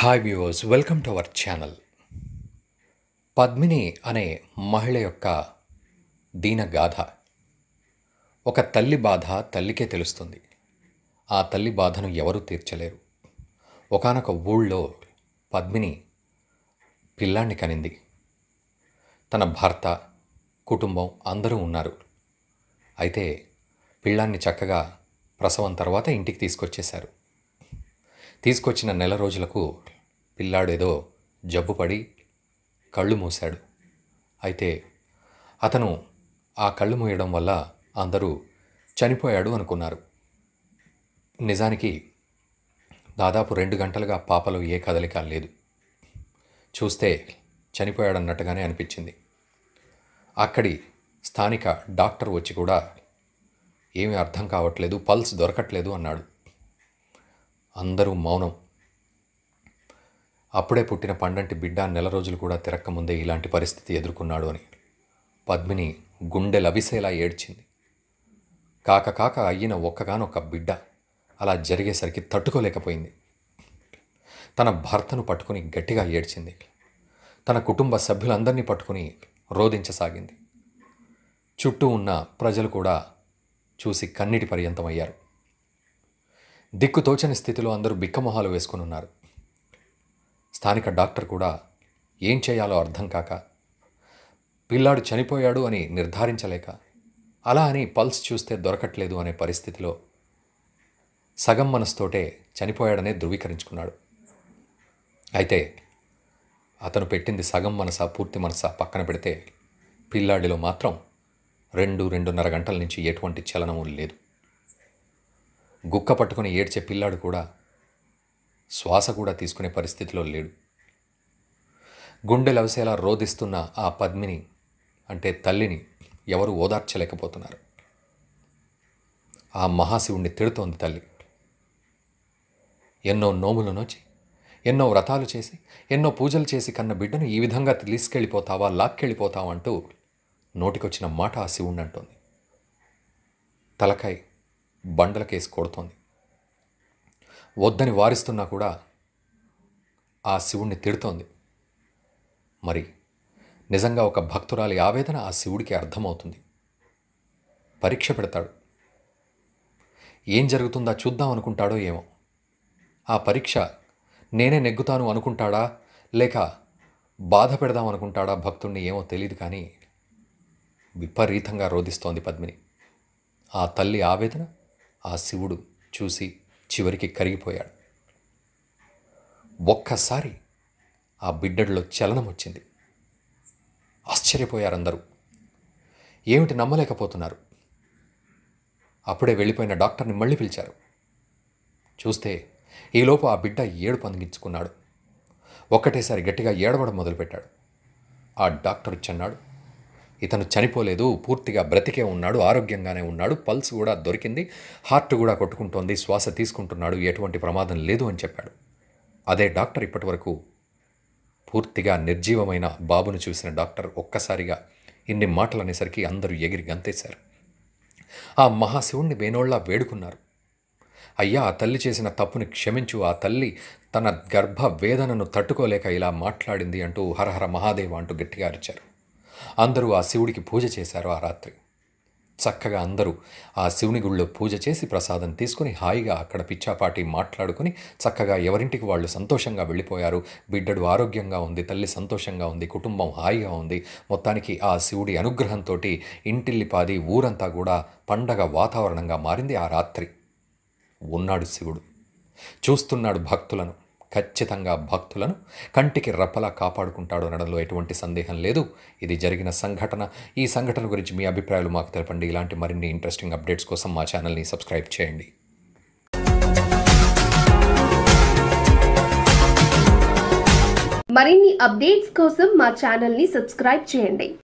hi viewers welcome to our channel Padmini అనే మహిళ యొక్క దీనగాథ ఒక తల్లి బాధ తల్లికే తెలుస్తుంది ఆ తల్లి బాధను ఎవరూ తీర్చలేరు ఒకనొక ఊళ్ళో పద్మిని పిల్లాన్ని కనింది తన భర్త కుటుంబం అందరూ ఉన్నారు అయితే పిల్లాన్ని చక్కగా ప్రసవం తర్వాత ఇంటికి తీసుకొచ్చేశారు తీసుకొచ్చిన నెల రోజులకు పిల్లాడేదో జబ్బుపడి కళ్ళు మూశాడు అయితే అతను ఆ కళ్ళు మూయడం వల్ల అందరూ చనిపోయాడు అనుకున్నారు నిజానికి దాదాపు రెండు గంటలుగా పాపలో ఏ కదలిక లేదు చూస్తే చనిపోయాడన్నట్టుగానే అనిపించింది అక్కడి స్థానిక డాక్టర్ వచ్చి కూడా ఏమీ అర్థం కావట్లేదు పల్స్ దొరకట్లేదు అన్నాడు అందరూ మౌనం అప్పుడే పుట్టిన పండంటి బిడ్డ నెల రోజులు కూడా తిరక్కముందే ఇలాంటి పరిస్థితి ఎదుర్కొన్నాడు అని పద్మిని గుండె లభిసేలా ఏడ్చింది కాక కాక అయిన ఒక్కగానొక్క బిడ్డ అలా జరిగేసరికి తట్టుకోలేకపోయింది తన భర్తను పట్టుకుని గట్టిగా ఏడ్చింది తన కుటుంబ సభ్యులందరినీ పట్టుకుని రోధించసాగింది చుట్టూ ఉన్న ప్రజలు కూడా చూసి కన్నీటి పర్యంతమయ్యారు దిక్కుతోచని స్థితిలో అందరూ బిక్కమొహాలు వేసుకుని ఉన్నారు స్థానిక డాక్టర్ కూడా ఏం చేయాలో అర్థం కాక పిల్లాడు చనిపోయాడు అని నిర్ధారించలేక అలా అని పల్స్ చూస్తే దొరకట్లేదు అనే పరిస్థితిలో సగం మనస్తోటే చనిపోయాడనే ధృవీకరించుకున్నాడు అయితే అతను పెట్టింది సగం మనస పూర్తి మనస పక్కన పెడితే పిల్లాడిలో మాత్రం రెండు రెండున్నర గంటల నుంచి ఎటువంటి చలనము లేదు గుక్క పట్టుకుని ఏడ్చే పిల్లాడు కూడా శ్వాస కూడా తీసుకునే పరిస్థితిలో లేడు లవసేలా రోధిస్తున్న ఆ పద్మిని అంటే తల్లిని ఎవరు ఓదార్చలేకపోతున్నారు ఆ మహాశివుణ్ణి తిడుతోంది తల్లి ఎన్నో నోములు నోచి ఎన్నో వ్రతాలు చేసి ఎన్నో పూజలు చేసి కన్న బిడ్డను ఈ విధంగా తీసుకెళ్ళిపోతావా లాక్కెళ్ళిపోతావా అంటూ నోటికొచ్చిన మాట ఆ శివుణ్ణి అంటోంది తలకాయ బండలకేసి కొడుతోంది వద్దని వారిస్తున్నా కూడా ఆ శివుణ్ణి తిడుతోంది మరి నిజంగా ఒక భక్తురాలి ఆవేదన ఆ శివుడికి అర్థమవుతుంది పరీక్ష పెడతాడు ఏం జరుగుతుందా చూద్దాం అనుకుంటాడో ఏమో ఆ పరీక్ష నేనే నెగ్గుతాను అనుకుంటాడా లేక బాధ పెడదాం అనుకుంటాడా భక్తుణ్ణి ఏమో తెలియదు కానీ విపరీతంగా రోధిస్తోంది పద్మిని ఆ తల్లి ఆవేదన ఆ శివుడు చూసి చివరికి కరిగిపోయాడు ఒక్కసారి ఆ బిడ్డడిలో చలనం వచ్చింది ఆశ్చర్యపోయారు అందరూ ఏమిటి నమ్మలేకపోతున్నారు అప్పుడే వెళ్ళిపోయిన డాక్టర్ని మళ్ళీ పిలిచారు చూస్తే ఈలోపు ఆ బిడ్డ ఏడు పందిగించుకున్నాడు ఒక్కటేసారి గట్టిగా ఏడవడం మొదలుపెట్టాడు ఆ డాక్టర్ వచ్చన్నాడు ఇతను చనిపోలేదు పూర్తిగా బ్రతికే ఉన్నాడు ఆరోగ్యంగానే ఉన్నాడు పల్స్ కూడా దొరికింది హార్ట్ కూడా కొట్టుకుంటోంది శ్వాస తీసుకుంటున్నాడు ఎటువంటి ప్రమాదం లేదు అని చెప్పాడు అదే డాక్టర్ ఇప్పటి వరకు పూర్తిగా నిర్జీవమైన బాబును చూసిన డాక్టర్ ఒక్కసారిగా ఇన్ని మాటలు అనేసరికి అందరూ ఎగిరి గంతేశారు ఆ మహాశివుణ్ణి వేణోళ్ళ వేడుకున్నారు అయ్యా ఆ తల్లి చేసిన తప్పుని క్షమించు ఆ తల్లి తన గర్భ వేదనను తట్టుకోలేక ఇలా మాట్లాడింది అంటూ హరహర మహాదేవ అంటూ గట్టిగా అరిచారు అందరూ ఆ శివుడికి పూజ చేశారు ఆ రాత్రి చక్కగా అందరూ ఆ శివుని గుళ్ళో పూజ చేసి ప్రసాదం తీసుకుని హాయిగా అక్కడ పిచ్చాపాటి మాట్లాడుకుని చక్కగా ఎవరింటికి వాళ్ళు సంతోషంగా వెళ్ళిపోయారు బిడ్డడు ఆరోగ్యంగా ఉంది తల్లి సంతోషంగా ఉంది కుటుంబం హాయిగా ఉంది మొత్తానికి ఆ శివుడి అనుగ్రహంతో ఇంటిల్లిపాది ఊరంతా కూడా పండగ వాతావరణంగా మారింది ఆ రాత్రి ఉన్నాడు శివుడు చూస్తున్నాడు భక్తులను ఖచ్చితంగా భక్తులను కంటికి రప్పలా కాపాడుకుంటాడు అనడంలో ఎటువంటి సందేహం లేదు ఇది జరిగిన సంఘటన ఈ సంఘటన గురించి మీ అభిప్రాయాలు మాకు తెలపండి ఇలాంటి మరిన్ని ఇంట్రెస్టింగ్ అప్డేట్స్ కోసం మా ఛానల్ని సబ్స్క్రైబ్ చేయండి మరిన్ని అప్డేట్స్ కోసం మా ఛానల్ని సబ్స్క్రైబ్ చేయండి